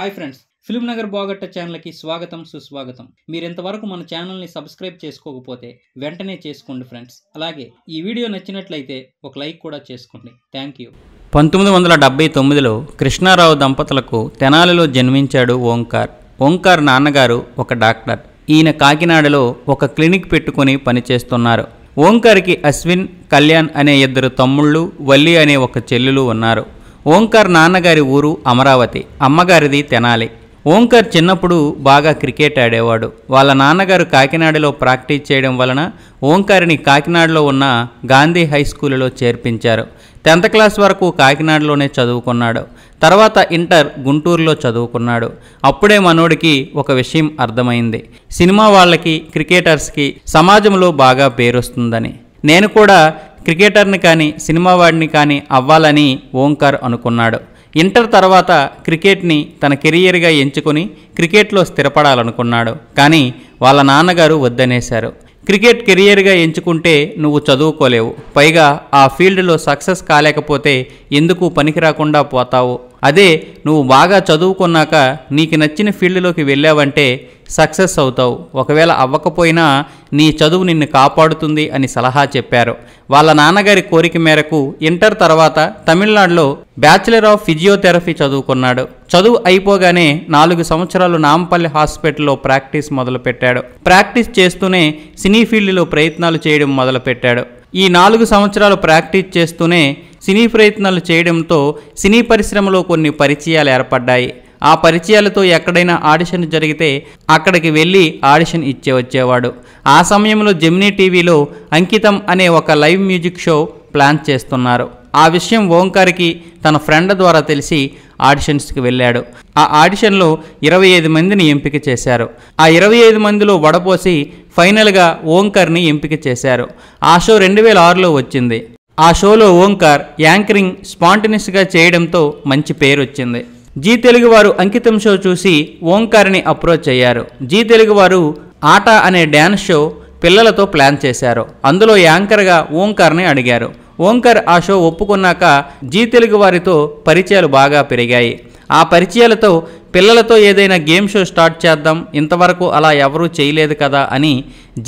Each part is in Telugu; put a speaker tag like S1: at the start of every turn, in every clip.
S1: హాయ్ ఫ్రెండ్స్ ఫిల్మ్ నగర్ బాగట్ట ఛానల్కి స్వాగతం సుస్వాగతం మీరు ఇంతవరకు మన ఛానల్ని సబ్స్క్రైబ్ చేసుకోకపోతే వెంటనే చేసుకోండి ఫ్రెండ్స్ అలాగే ఈ వీడియో నచ్చినట్లయితే ఒక లైక్ కూడా చేసుకోండి థ్యాంక్ యూ పంతొమ్మిది వందల డెబ్బై తొమ్మిదిలో కృష్ణారావు దంపతులకు తెనాలిలో జన్మించాడు ఓంకార్ ఓంకార్ నాన్నగారు ఒక డాక్టర్ ఈయన కాకినాడలో ఒక క్లినిక్ పెట్టుకుని పనిచేస్తున్నారు ఓంకార్కి అశ్విన్ కళ్యాణ్ అనే ఇద్దరు తమ్ముళ్ళు వల్లి అనే ఒక చెల్లెలు ఉన్నారు ఓంకర్ నాన్నగారి ఊరు అమరావతి అమ్మగారిది తెనాలి ఓంకర్ చిన్నప్పుడు బాగా క్రికెట్ ఆడేవాడు వాళ్ళ నాన్నగారు కాకినాడలో ప్రాక్టీస్ చేయడం వలన ఓంకర్ని కాకినాడలో ఉన్న గాంధీ హై స్కూల్లో చేర్పించారు టెన్త్ క్లాస్ వరకు కాకినాడలోనే చదువుకున్నాడు తర్వాత ఇంటర్ గుంటూరులో చదువుకున్నాడు అప్పుడే మనోడికి ఒక విషయం అర్థమైంది సినిమా వాళ్ళకి క్రికెటర్స్కి సమాజంలో బాగా పేరు వస్తుందని నేను కూడా క్రికెటర్ని కానీ సినిమా వాడిని కానీ అవ్వాలని ఓంకార్ అనుకున్నాడు ఇంటర్ తర్వాత క్రికెట్ని తన కెరియర్గా ఎంచుకొని క్రికెట్లో స్థిరపడాలనుకున్నాడు కానీ వాళ్ళ నాన్నగారు వద్దనేశారు క్రికెట్ కెరియర్గా ఎంచుకుంటే నువ్వు చదువుకోలేవు పైగా ఆ ఫీల్డ్లో సక్సెస్ కాలేకపోతే ఎందుకు పనికి రాకుండా పోతావు అదే నువ్వు బాగా చదువుకున్నాక నీకు నచ్చిన ఫీల్డ్లోకి వెళ్ళావంటే సక్సెస్ అవుతావు ఒకవేళ అవ్వకపోయినా నీ చదువు నిన్ను కాపాడుతుంది అని సలహా చెప్పారు వాళ్ళ నాన్నగారి కోరిక మేరకు ఇంటర్ తర్వాత తమిళనాడులో బ్యాచిలర్ ఆఫ్ ఫిజియోథెరపీ చదువుకున్నాడు చదువు అయిపోగానే నాలుగు సంవత్సరాలు నాంపల్లి హాస్పిటల్లో ప్రాక్టీస్ మొదలుపెట్టాడు ప్రాక్టీస్ చేస్తూనే సినీ ఫీల్డ్లో ప్రయత్నాలు చేయడం మొదలుపెట్టాడు ఈ నాలుగు సంవత్సరాలు ప్రాక్టీస్ చేస్తూనే సినీ ప్రయత్నాలు చేయడంతో సినీ పరిశ్రమలో కొన్ని పరిచయాలు ఏర్పడ్డాయి ఆ పరిచయాలతో ఎక్కడైనా ఆడిషన్ జరిగితే అక్కడికి వెళ్ళి ఆడిషన్ ఇచ్చే వచ్చేవాడు ఆ సమయంలో జెమినీ టీవీలో అంకితం అనే ఒక లైవ్ మ్యూజిక్ షో ప్లాన్ చేస్తున్నారు ఆ విషయం ఓంకార్కి తన ఫ్రెండ్ ద్వారా తెలిసి ఆడిషన్స్కి వెళ్ళాడు ఆ ఆడిషన్లో ఇరవై ఐదు మందిని ఎంపిక చేశారు ఆ ఇరవై ఐదు మందిలో వడపోసి ఫైనల్గా ఓంకార్ని ఎంపిక చేశారు ఆ షో రెండు వేల ఆరులో వచ్చింది ఆ షోలో ఓంకార్ యాంకరింగ్ స్పాంటినియస్గా చేయడంతో మంచి పేరు వచ్చింది జీ తెలుగు వారు అంకితం షో చూసి ఓంకార్ని అప్రోచ్ అయ్యారు జీ తెలుగు వారు ఆట అనే డ్యాన్స్ షో పిల్లలతో ప్లాన్ చేశారు అందులో యాంకర్గా ఓంకార్ని అడిగారు ఓంకార్ ఆ షో ఒప్పుకున్నాక జీ తెలుగు వారితో పరిచయాలు బాగా పెరిగాయి ఆ పరిచయాలతో పిల్లలతో ఏదైనా గేమ్ షో స్టార్ట్ చేద్దాం ఇంతవరకు అలా ఎవరూ చేయలేదు కదా అని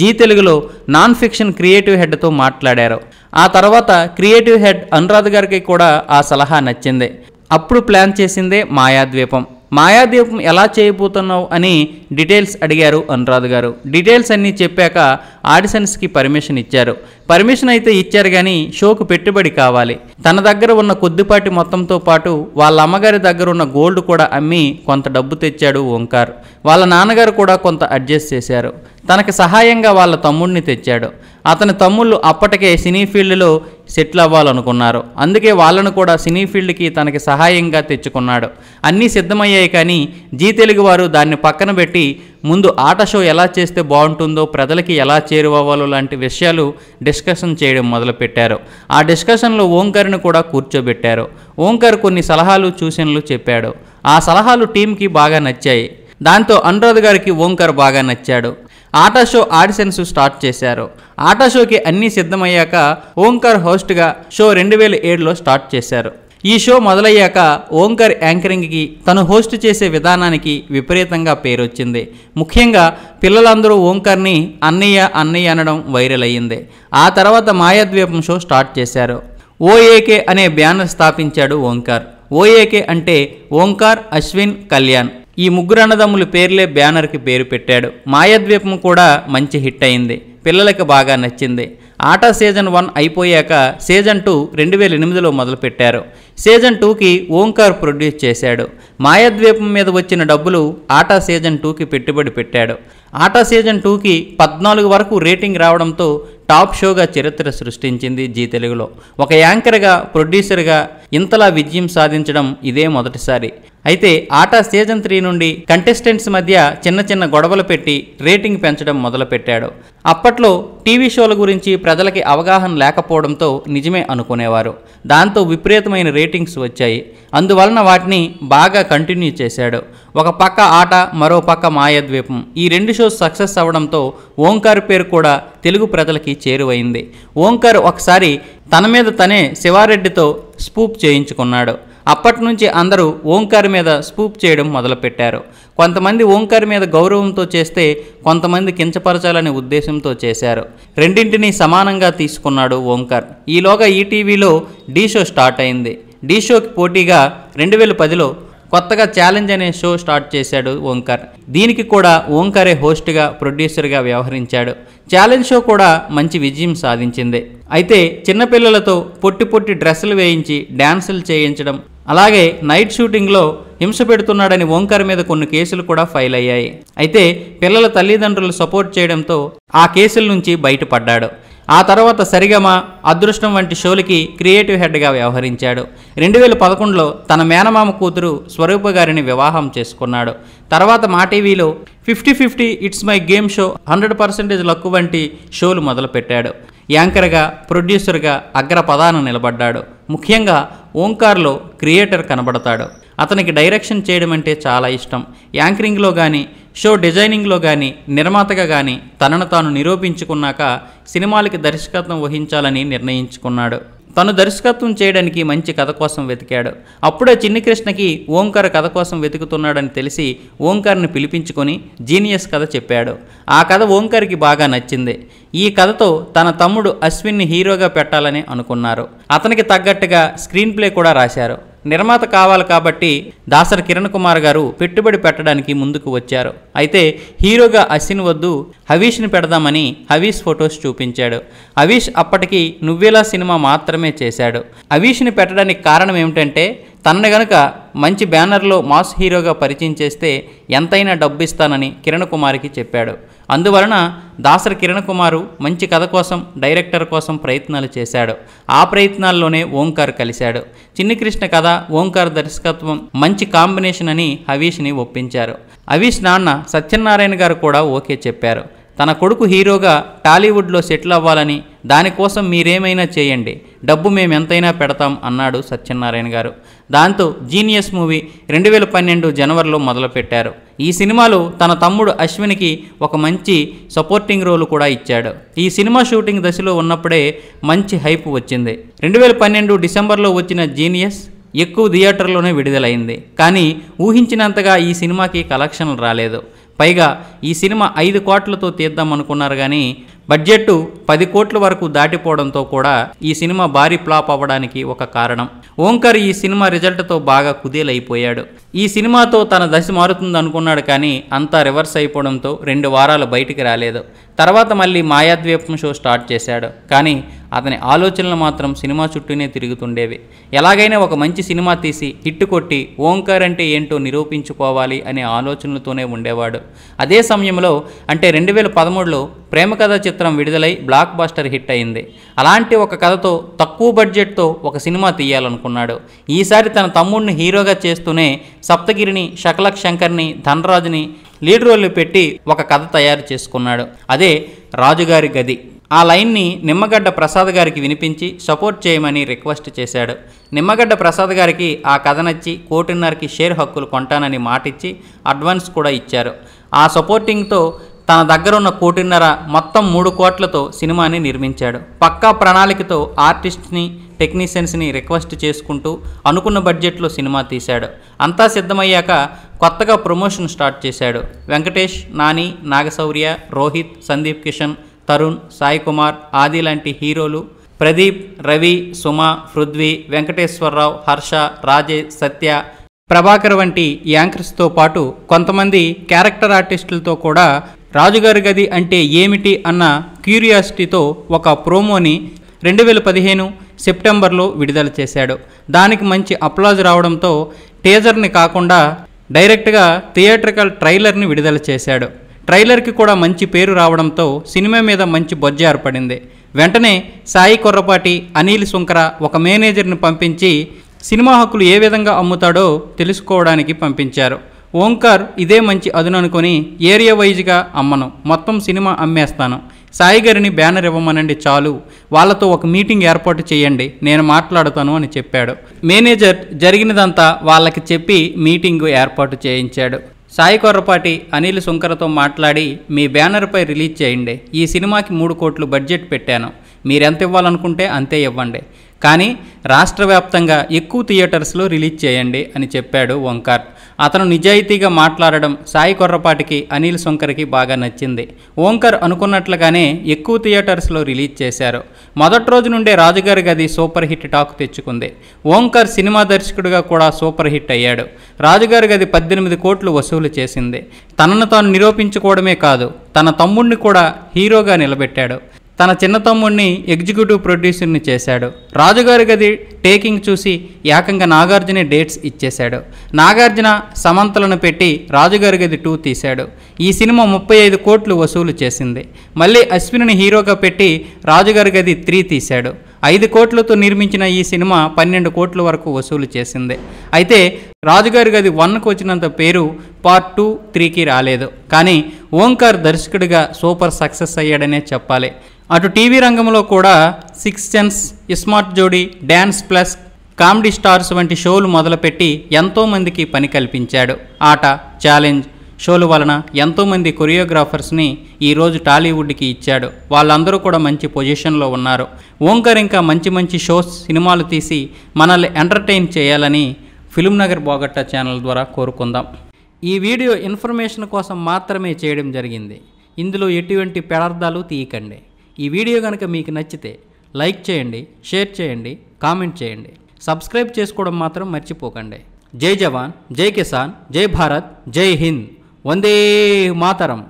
S1: జీ తెలుగులో నాన్ ఫిక్షన్ క్రియేటివ్ హెడ్తో మాట్లాడారు ఆ తర్వాత క్రియేటివ్ హెడ్ అనురాధ్ గారికి కూడా ఆ సలహా నచ్చింది అప్పుడు ప్లాన్ చేసిందే మాయాద్వీపం మాయాదీపం ఎలా చేయబోతున్నావు అని డీటెయిల్స్ అడిగారు అనురాధ్ గారు డీటెయిల్స్ అన్నీ చెప్పాక ఆడిషన్స్కి పర్మిషన్ ఇచ్చారు పర్మిషన్ అయితే ఇచ్చారు కానీ షోకు పెట్టుబడి కావాలి తన దగ్గర ఉన్న కొద్దిపాటి మొత్తంతో పాటు వాళ్ళ అమ్మగారి దగ్గర ఉన్న గోల్డ్ కూడా అమ్మి కొంత డబ్బు తెచ్చాడు ఓంకార్ వాళ్ళ నాన్నగారు కూడా కొంత అడ్జస్ట్ చేశారు తనకి సహాయంగా వాళ్ళ తమ్ముడిని తెచ్చాడు అతని తమ్ముళ్ళు అప్పటికే సినీ ఫీల్డ్లో సెటిల్ అవ్వాలనుకున్నారు అందుకే వాళ్ళను కూడా సినీ ఫీల్డ్కి తనకి సహాయంగా తెచ్చుకున్నాడు అన్నీ సిద్ధమయ్యాయి కానీ జీ తెలుగు వారు దాన్ని పక్కన పెట్టి ముందు ఆట షో ఎలా చేస్తే బాగుంటుందో ప్రజలకి ఎలా చేరువవ్వాలో లాంటి విషయాలు డిస్కషన్ చేయడం మొదలుపెట్టారు ఆ డిస్కషన్లో ఓంకర్ని కూడా కూర్చోబెట్టారు ఓంకర్ కొన్ని సలహాలు చూసినలు చెప్పాడు ఆ సలహాలు టీంకి బాగా నచ్చాయి దాంతో అనురాధ్ గారికి ఓంకర్ బాగా నచ్చాడు ఆటా షో ఆడిషన్స్ స్టార్ట్ చేశారు ఆటా షోకి అన్నీ సిద్ధమయ్యాక ఓంకార్ హోస్ట్గా షో రెండు వేల ఏడులో స్టార్ట్ చేశారు ఈ షో మొదలయ్యాక ఓంకర్ యాంకరింగ్కి తను హోస్ట్ చేసే విధానానికి విపరీతంగా పేరొచ్చింది ముఖ్యంగా పిల్లలందరూ ఓంకార్ని అన్నయ్య అన్నయ్య అనడం వైరల్ అయ్యింది ఆ తర్వాత మాయాద్వీపం షో స్టార్ట్ చేశారు ఓఏకే అనే బ్యానర్ స్థాపించాడు ఓంకార్ ఓఏకే అంటే ఓంకార్ అశ్విన్ కళ్యాణ్ ఈ ముగ్గురు అన్నదమ్ములు పేర్లే బ్యానర్కి పేరు పెట్టాడు మాయాద్వీపం కూడా మంచి హిట్ అయింది పిల్లలకి బాగా నచ్చింది ఆటా సీజన్ వన్ అయిపోయాక సీజన్ టూ రెండు వేల ఎనిమిదిలో మొదలుపెట్టారు సీజన్ టూకి ఓంకార్ ప్రొడ్యూస్ చేశాడు మాయాద్వీపం మీద వచ్చిన డబ్బులు ఆటా సీజన్ టూకి పెట్టుబడి పెట్టాడు ఆటా సీజన్ టూకి పద్నాలుగు వరకు రేటింగ్ రావడంతో టాప్ షోగా చరిత్ర సృష్టించింది జీ తెలుగులో ఒక యాంకర్గా ప్రొడ్యూసర్గా ఇంతలా విజయం సాధించడం ఇదే మొదటిసారి అయితే ఆట సీజన్ త్రీ నుండి కంటెస్టెంట్స్ మధ్య చిన్న చిన్న గొడవలు పెట్టి రేటింగ్ పెంచడం మొదలుపెట్టాడు అప్పట్లో టీవీ షోల గురించి ప్రజలకి అవగాహన లేకపోవడంతో నిజమే అనుకునేవారు దాంతో విపరీతమైన రేటింగ్స్ వచ్చాయి అందువలన వాటిని బాగా కంటిన్యూ చేశాడు ఒక పక్క ఆట మరో పక్క మాయద్వీపం ఈ రెండు షోస్ సక్సెస్ అవ్వడంతో ఓంకార్ పేరు కూడా తెలుగు ప్రజలకి చేరువైంది ఓంకార్ ఒకసారి తన మీద తనే శివారెడ్డితో స్పూప్ చేయించుకున్నాడు అప్పటి నుంచి అందరూ ఓంకార్ మీద స్పూప్ చేయడం మొదలుపెట్టారు కొంతమంది ఓంకార్ మీద గౌరవంతో చేస్తే కొంతమంది కించపరచాలనే ఉద్దేశంతో చేశారు రెండింటినీ సమానంగా తీసుకున్నాడు ఓంకార్ ఈలోగా ఈటీవీలో డీ షో స్టార్ట్ అయింది డీ షోకి పోటీగా రెండు వేల పదిలో కొత్తగా ఛాలెంజ్ అనే షో స్టార్ట్ చేశాడు ఓంకార్ దీనికి కూడా ఓంకారే హోస్ట్గా ప్రొడ్యూసర్గా వ్యవహరించాడు ఛాలెంజ్ షో కూడా మంచి విజయం సాధించింది అయితే చిన్నపిల్లలతో పొట్టి పొట్టి డ్రెస్సులు వేయించి డ్యాన్సులు చేయించడం అలాగే నైట్ షూటింగ్లో హింస పెడుతున్నాడని ఓంకర్ మీద కొన్ని కేసులు కూడా ఫైల్ అయ్యాయి అయితే పిల్లల తల్లిదండ్రులు సపోర్ట్ చేయడంతో ఆ కేసుల నుంచి బయటపడ్డాడు ఆ తర్వాత సరిగమ అదృష్టం వంటి షోలకి క్రియేటివ్ హెడ్గా వ్యవహరించాడు రెండు వేల పదకొండులో తన మేనమామ కూతురు స్వరూప గారిని వివాహం చేసుకున్నాడు తర్వాత మా టీవీలో fifty fifty it's my game show hundred percentage luck వంటి షోలు మొదలుపెట్టాడు యాంకర్గా ప్రొడ్యూసర్గా పదాన నిలబడ్డాడు ముఖ్యంగా ఓంకార్లో క్రియేటర్ కనబడతాడు అతనికి డైరెక్షన్ చేయడం అంటే చాలా ఇష్టం యాంకరింగ్లో కానీ షో డిజైనింగ్లో కానీ నిర్మాతగా కానీ తనను తాను నిరూపించుకున్నాక సినిమాలకి దర్శకత్వం వహించాలని నిర్ణయించుకున్నాడు తను దర్శకత్వం చేయడానికి మంచి కథ కోసం వెతికాడు అప్పుడే చిన్ని కృష్ణకి ఓంకార్ కథ కోసం వెతుకుతున్నాడని తెలిసి ఓంకార్ని పిలిపించుకొని జీనియస్ కథ చెప్పాడు ఆ కథ ఓంకార్కి బాగా నచ్చింది ఈ కథతో తన తమ్ముడు అశ్విన్ని హీరోగా పెట్టాలని అనుకున్నారు అతనికి తగ్గట్టుగా స్క్రీన్ ప్లే కూడా రాశారు నిర్మాత కావాలి కాబట్టి దాసరి కిరణ్ కుమార్ గారు పెట్టుబడి పెట్టడానికి ముందుకు వచ్చారు అయితే హీరోగా అశ్విన్ వద్దు హవీష్ని పెడదామని హవీష్ ఫొటోస్ చూపించాడు హవీష్ అప్పటికి నువ్వేలా సినిమా మాత్రమే చేశాడు హవీష్ని పెట్టడానికి కారణం ఏమిటంటే తనను గనుక మంచి బ్యానర్లో మాస్ హీరోగా పరిచయం చేస్తే ఎంతైనా డబ్బు ఇస్తానని కిరణ్ కుమార్కి చెప్పాడు అందువలన దాసరి కిరణ్ కుమారు మంచి కథ కోసం డైరెక్టర్ కోసం ప్రయత్నాలు చేశాడు ఆ ప్రయత్నాల్లోనే ఓంకార్ కలిశాడు చిన్ని కృష్ణ కథ ఓంకార్ దర్శకత్వం మంచి కాంబినేషన్ అని హవీష్ని ఒప్పించారు హవీష్ నాన్న సత్యనారాయణ గారు కూడా ఓకే చెప్పారు తన కొడుకు హీరోగా టాలీవుడ్లో సెటిల్ అవ్వాలని దానికోసం మీరేమైనా చేయండి డబ్బు మేము ఎంతైనా పెడతాం అన్నాడు సత్యనారాయణ గారు దాంతో జీనియస్ మూవీ రెండు వేల పన్నెండు జనవరిలో మొదలుపెట్టారు ఈ సినిమాలో తన తమ్ముడు అశ్విన్కి ఒక మంచి సపోర్టింగ్ రోల్ కూడా ఇచ్చాడు ఈ సినిమా షూటింగ్ దశలో ఉన్నప్పుడే మంచి హైప్ వచ్చింది రెండు వేల పన్నెండు డిసెంబర్లో వచ్చిన జీనియస్ ఎక్కువ థియేటర్లోనే విడుదలైంది కానీ ఊహించినంతగా ఈ సినిమాకి కలెక్షన్లు రాలేదు పైగా ఈ సినిమా ఐదు కోట్లతో తీద్దాం అనుకున్నారు కానీ బడ్జెట్ పది కోట్ల వరకు దాటిపోవడంతో కూడా ఈ సినిమా భారీ ఫ్లాప్ అవ్వడానికి ఒక కారణం ఓంకర్ ఈ సినిమా రిజల్ట్తో బాగా కుదేలైపోయాడు ఈ సినిమాతో తన దశ మారుతుంది అనుకున్నాడు కానీ అంతా రివర్స్ అయిపోవడంతో రెండు వారాలు బయటికి రాలేదు తర్వాత మళ్ళీ మాయాద్వీపం షో స్టార్ట్ చేశాడు కానీ అతని ఆలోచనలు మాత్రం సినిమా చుట్టూనే తిరుగుతుండేవి ఎలాగైనా ఒక మంచి సినిమా తీసి హిట్ కొట్టి ఓంకార్ అంటే ఏంటో నిరూపించుకోవాలి అనే ఆలోచనలతోనే ఉండేవాడు అదే సమయంలో అంటే రెండు వేల పదమూడులో ప్రేమ కథ చిత్రం విడుదలై బ్లాక్ బాస్టర్ హిట్ అయింది అలాంటి ఒక కథతో తక్కువ బడ్జెట్తో ఒక సినిమా తీయాలనుకున్నాడు ఈసారి తన తమ్ముడిని హీరోగా చేస్తూనే సప్తగిరిని శకలక్ శంకర్ని ధనరాజుని లీడ్ రోల్ పెట్టి ఒక కథ తయారు చేసుకున్నాడు అదే రాజుగారి గది ఆ లైన్ని నిమ్మగడ్డ ప్రసాద్ గారికి వినిపించి సపోర్ట్ చేయమని రిక్వెస్ట్ చేశాడు నిమ్మగడ్డ ప్రసాద్ గారికి ఆ కథ నచ్చి కోటిన్నరకి షేర్ హక్కులు కొంటానని మాటిచ్చి అడ్వాన్స్ కూడా ఇచ్చారు ఆ సపోర్టింగ్తో తన దగ్గరున్న కోటిన్నర మొత్తం మూడు కోట్లతో సినిమాని నిర్మించాడు పక్కా ప్రణాళికతో ఆర్టిస్ట్ని టెక్నీషియన్స్ని రిక్వెస్ట్ చేసుకుంటూ అనుకున్న బడ్జెట్లో సినిమా తీశాడు అంతా సిద్ధమయ్యాక కొత్తగా ప్రమోషన్ స్టార్ట్ చేశాడు వెంకటేష్ నాని నాగశౌర్య రోహిత్ సందీప్ కిషన్ తరుణ్ సాయి కుమార్ ఆది లాంటి హీరోలు ప్రదీప్ రవి సుమ పృథ్వీ వెంకటేశ్వరరావు హర్ష రాజేష్ సత్య ప్రభాకర్ వంటి యాంకర్స్తో పాటు కొంతమంది క్యారెక్టర్ ఆర్టిస్టులతో కూడా రాజుగారి గది అంటే ఏమిటి అన్న క్యూరియాసిటీతో ఒక ప్రోమోని రెండు వేల పదిహేను సెప్టెంబర్లో విడుదల చేశాడు దానికి మంచి అప్లాజ్ రావడంతో టీజర్ని కాకుండా డైరెక్ట్గా థియేట్రికల్ ట్రైలర్ని విడుదల చేశాడు ట్రైలర్కి కూడా మంచి పేరు రావడంతో సినిమా మీద మంచి బొజ్జ ఏర్పడింది వెంటనే సాయి కొర్రపాటి అనిల్ సుంకర ఒక మేనేజర్ని పంపించి సినిమా హక్కులు ఏ విధంగా అమ్ముతాడో తెలుసుకోవడానికి పంపించారు ఓంకార్ ఇదే మంచి అదుననుకొని ఏరియా వైజ్గా అమ్మను మొత్తం సినిమా అమ్మేస్తాను సాయి గారిని బ్యానర్ ఇవ్వమనండి చాలు వాళ్ళతో ఒక మీటింగ్ ఏర్పాటు చేయండి నేను మాట్లాడతాను అని చెప్పాడు మేనేజర్ జరిగినదంతా వాళ్ళకి చెప్పి మీటింగ్ ఏర్పాటు చేయించాడు సాయి కొర్రపాటి అనిల్ సుంకరతో మాట్లాడి మీ బ్యానర్పై రిలీజ్ చేయండి ఈ సినిమాకి మూడు కోట్లు బడ్జెట్ పెట్టాను మీరెంత ఇవ్వాలనుకుంటే అంతే ఇవ్వండి కానీ రాష్ట్ర వ్యాప్తంగా ఎక్కువ థియేటర్స్లో రిలీజ్ చేయండి అని చెప్పాడు ఓంకార్ అతను నిజాయితీగా మాట్లాడడం సాయి కొర్రపాటికి అనిల్ శంకర్కి బాగా నచ్చింది ఓంకర్ అనుకున్నట్లుగానే ఎక్కువ థియేటర్స్లో రిలీజ్ చేశారు మొదటి రోజు నుండే రాజుగారి గది సూపర్ హిట్ టాక్ తెచ్చుకుంది ఓంకర్ సినిమా దర్శకుడిగా కూడా సూపర్ హిట్ అయ్యాడు రాజుగారి గది పద్దెనిమిది కోట్లు వసూలు చేసింది తనను తాను నిరూపించుకోవడమే కాదు తన తమ్ముడిని కూడా హీరోగా నిలబెట్టాడు తన చిన్న తమ్ముడిని ఎగ్జిక్యూటివ్ ప్రొడ్యూసర్ని చేశాడు రాజుగారి గది టేకింగ్ చూసి ఏకంగా నాగార్జునే డేట్స్ ఇచ్చేశాడు నాగార్జున సమంతలను పెట్టి రాజుగారి గది టూ తీశాడు ఈ సినిమా ముప్పై ఐదు కోట్లు వసూలు చేసింది మళ్ళీ అశ్విని హీరోగా పెట్టి రాజుగారి గది త్రీ తీశాడు ఐదు కోట్లతో నిర్మించిన ఈ సినిమా పన్నెండు కోట్ల వరకు వసూలు చేసింది అయితే రాజుగారి గది వన్కు వచ్చినంత పేరు పార్ట్ టూ త్రీకి రాలేదు కానీ ఓంకార్ దర్శకుడిగా సూపర్ సక్సెస్ అయ్యాడనే చెప్పాలి అటు టీవీ రంగంలో కూడా six sense smart Jodi dance plus comedy stars వంటి షోలు మొదలుపెట్టి ఎంతోమందికి పని కల్పించాడు ఆట ఛాలెంజ్ షోలు వలన ఎంతోమంది కొరియోగ్రాఫర్స్ని ఈరోజు టాలీవుడ్కి ఇచ్చాడు వాళ్ళందరూ కూడా మంచి పొజిషన్లో ఉన్నారు ఓంకర్ ఇంకా మంచి మంచి షోస్ సినిమాలు తీసి మనల్ని ఎంటర్టైన్ చేయాలని ఫిలిం నగర్ బోగట్ట ఛానల్ ద్వారా కోరుకుందాం ఈ వీడియో ఇన్ఫర్మేషన్ కోసం మాత్రమే చేయడం జరిగింది ఇందులో ఎటువంటి పెడార్థాలు తీయకండి ఈ వీడియో కనుక మీకు నచ్చితే లైక్ చేయండి షేర్ చేయండి కామెంట్ చేయండి సబ్స్క్రైబ్ చేసుకోవడం మాత్రం మర్చిపోకండి జై జవాన్ జై కిసాన్ జై భారత్ జై హింద్ வந்தே மாதரம்